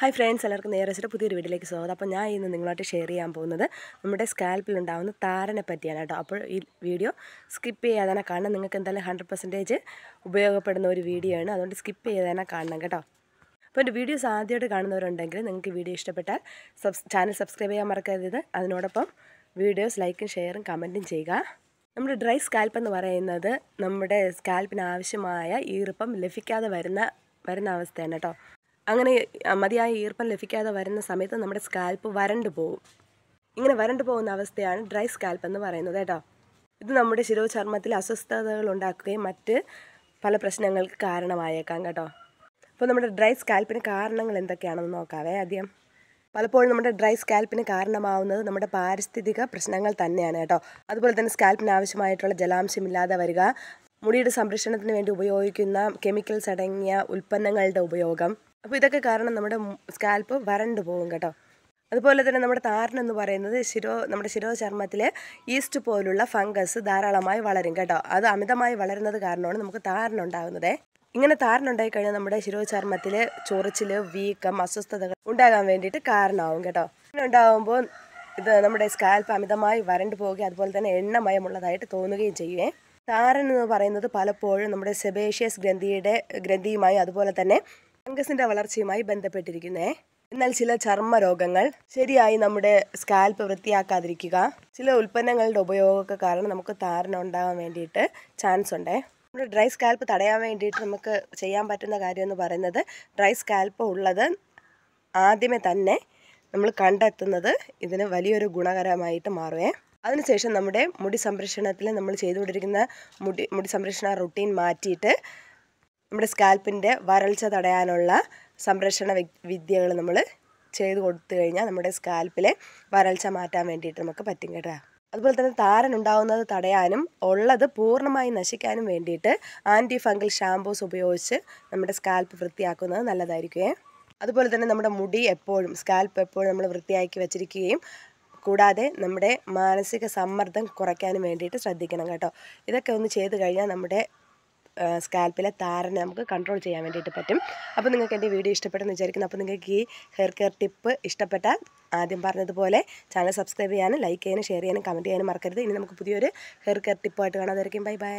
hi friends എല്ലാവർക്കും വെച്ചിട്ട് പുതിയൊരു വീഡിയോയിലേക്ക് സ്വാഗതം അപ്പോൾ ഞാൻ ഇന്ന് നിങ്ങളായിട്ട് ഷെയർ ചെയ്യാൻ പോകുന്നത് നമ്മുടെ സ്കാൽപ്പിൽ ഉണ്ടാകുന്ന താരനെ പറ്റിയാണ് കേട്ടോ അപ്പോൾ ഈ വീഡിയോ സ്കിപ്പ് ചെയ്യാതെ കാണണം നിങ്ങൾക്ക് എന്തായാലും ഹൺഡ്രഡ് പെർസെൻറ്റേജ് ഉപയോഗപ്പെടുന്ന ഒരു വീഡിയോ ആണ് അതുകൊണ്ട് സ്കിപ്പ് ചെയ്യാതെ കാണണം കേട്ടോ അപ്പോൾ എൻ്റെ വീഡിയോസ് ആദ്യമായിട്ട് കാണുന്നവരുണ്ടെങ്കിൽ നിങ്ങൾക്ക് വീഡിയോ ഇഷ്ടപ്പെട്ടാൽ സബ്സ് ചാനൽ സബ്സ്ക്രൈബ് ചെയ്യാൻ മറക്കരുത് അതിനോടൊപ്പം വീഡിയോസ് ലൈക്കും ഷെയറും കമൻറ്റും ചെയ്യുക നമ്മുടെ ഡ്രൈ സ്കാൽപ്പ് എന്ന് പറയുന്നത് നമ്മുടെ സ്കാൽപ്പിന് ആവശ്യമായ ഈർപ്പം ലഭിക്കാതെ വരുന്ന വരുന്ന അവസ്ഥയാണ് കേട്ടോ അങ്ങനെ മതിയായ ഈർപ്പം ലഭിക്കാതെ വരുന്ന സമയത്ത് നമ്മുടെ സ്കാൽപ്പ് വരണ്ടു പോകും ഇങ്ങനെ വരണ്ടു പോകുന്ന അവസ്ഥയാണ് ഡ്രൈ സ്കാൽപ്പ് എന്ന് പറയുന്നത് കേട്ടോ ഇത് നമ്മുടെ ശിരോചർമ്മത്തിൽ അസ്വസ്ഥതകൾ ഉണ്ടാക്കുകയും മറ്റ് പല പ്രശ്നങ്ങൾക്ക് കാരണമായേക്കാം കേട്ടോ അപ്പോൾ നമ്മുടെ ഡ്രൈ സ്കാൽപ്പിന് കാരണങ്ങൾ എന്തൊക്കെയാണെന്ന് നോക്കാവേ ആദ്യം പലപ്പോഴും നമ്മുടെ ഡ്രൈ സ്കാൽപ്പിന് കാരണമാവുന്നത് നമ്മുടെ പാരിസ്ഥിതിക പ്രശ്നങ്ങൾ തന്നെയാണ് കേട്ടോ അതുപോലെ തന്നെ സ്കാൽപ്പിന് ആവശ്യമായിട്ടുള്ള ജലാംശമില്ലാതെ വരിക മുടിയുടെ സംരക്ഷണത്തിന് വേണ്ടി ഉപയോഗിക്കുന്ന കെമിക്കൽസ് അടങ്ങിയ ഉൽപ്പന്നങ്ങളുടെ ഉപയോഗം അപ്പോൾ ഇതൊക്കെ കാരണം നമ്മുടെ സ്കാൽപ്പ് വരണ്ടു പോകും കേട്ടോ അതുപോലെ തന്നെ നമ്മുടെ താരൻ എന്ന് പറയുന്നത് ശിരോ നമ്മുടെ ശിരോചർമ്മത്തിൽ ഈസ്റ്റ് പോലുള്ള ഫംഗസ് ധാരാളമായി വളരും കേട്ടോ അത് അമിതമായി വളരുന്നത് കാരണമാണ് നമുക്ക് താരൻ ഉണ്ടാകുന്നത് ഇങ്ങനെ താരൻ ഉണ്ടായിക്കഴിഞ്ഞാൽ നമ്മുടെ ശിരോചർമ്മത്തിൽ ചൊറിച്ചിൽ വീക്കം അസ്വസ്ഥതകൾ ഉണ്ടാകാൻ വേണ്ടിയിട്ട് കാരണമാവും കേട്ടോ അങ്ങനെ ഉണ്ടാകുമ്പോൾ ഇത് നമ്മുടെ സ്കാൽപ്പ് അമിതമായി വരണ്ടു പോവുകയും അതുപോലെ തന്നെ എണ്ണമയമുള്ളതായിട്ട് തോന്നുകയും ചെയ്യുകയും താരൻ എന്ന് പറയുന്നത് പലപ്പോഴും നമ്മുടെ സെബേഷ്യസ് ഗ്രന്ഥിയുടെ ഗ്രന്ഥിയുമായി അതുപോലെ തന്നെ ഫംഗസിന്റെ വളർച്ചയുമായി ബന്ധപ്പെട്ടിരിക്കുന്നേ എന്നാൽ ചില ചർമ്മ രോഗങ്ങൾ ശരിയായി നമ്മുടെ സ്കാൽപ്പ് വൃത്തിയാക്കാതിരിക്കുക ചില ഉൽപ്പന്നങ്ങളുടെ ഉപയോഗമൊക്കെ കാരണം നമുക്ക് താരണ ഉണ്ടാകാൻ വേണ്ടിയിട്ട് ചാൻസ് ഉണ്ട് നമ്മുടെ ഡ്രൈ സ്കാൽപ്പ് തടയാൻ വേണ്ടിയിട്ട് നമുക്ക് ചെയ്യാൻ പറ്റുന്ന കാര്യം എന്ന് പറയുന്നത് ഡ്രൈ സ്കാൽപ്പ് ഉള്ളത് ആദ്യമേ തന്നെ നമ്മൾ കണ്ടെത്തുന്നത് ഇതിന് വലിയൊരു ഗുണകരമായിട്ട് മാറുകയെ അതിനുശേഷം നമ്മുടെ മുടി സംരക്ഷണത്തിൽ നമ്മൾ ചെയ്തുകൊണ്ടിരിക്കുന്ന മുടി മുടി സംരക്ഷണ റുട്ടീൻ മാറ്റിയിട്ട് നമ്മുടെ സ്കാൽപ്പിൻ്റെ വരൾച്ച തടയാനുള്ള സംരക്ഷണ വിദ്യകൾ നമ്മൾ ചെയ്ത് കൊടുത്തു കഴിഞ്ഞാൽ നമ്മുടെ സ്കാൽപ്പിലെ വരൾച്ച മാറ്റാൻ വേണ്ടിയിട്ട് നമുക്ക് പറ്റും കേട്ടോ അതുപോലെ തന്നെ താരൻ ഉണ്ടാകുന്നത് തടയാനും ഉള്ളത് പൂർണ്ണമായി നശിക്കാനും വേണ്ടിയിട്ട് ആൻറ്റി ഫംഗൽ ഷാംപൂസ് ഉപയോഗിച്ച് നമ്മുടെ സ്കാൽപ്പ് വൃത്തിയാക്കുന്നത് നല്ലതായിരിക്കുകയും അതുപോലെ തന്നെ നമ്മുടെ മുടി എപ്പോഴും സ്കാൽപ്പ് എപ്പോഴും നമ്മൾ വൃത്തിയാക്കി വെച്ചിരിക്കുകയും കൂടാതെ നമ്മുടെ മാനസിക സമ്മർദ്ദം കുറയ്ക്കാനും വേണ്ടിയിട്ട് ശ്രദ്ധിക്കണം കേട്ടോ ഇതൊക്കെ ഒന്ന് ചെയ്തു കഴിഞ്ഞാൽ നമ്മുടെ സ്കാൽപ്പിലെ താരനെ നമുക്ക് കൺട്രോൾ ചെയ്യാൻ വേണ്ടിയിട്ട് പറ്റും അപ്പോൾ നിങ്ങൾക്ക് എൻ്റെ വീഡിയോ ഇഷ്ടപ്പെട്ടെന്ന് വിചാരിക്കുന്നു അപ്പോൾ നിങ്ങൾക്ക് ഈ ഹെയർ കെയർ ടിപ്പ് ഇഷ്ടപ്പെട്ടാൽ ആദ്യം പറഞ്ഞതുപോലെ ചാനൽ സബ്സ്ക്രൈബ് ചെയ്യാനും ലൈക്ക് ചെയ്യാനും ഷെയർ ചെയ്യാനും കമൻറ്റ് ചെയ്യാനും മറക്കരുത് ഇനി നമുക്ക് പുതിയൊരു ഹെയർ കെയർ ടിപ്പായിട്ട് കാണാം ബൈ ബൈ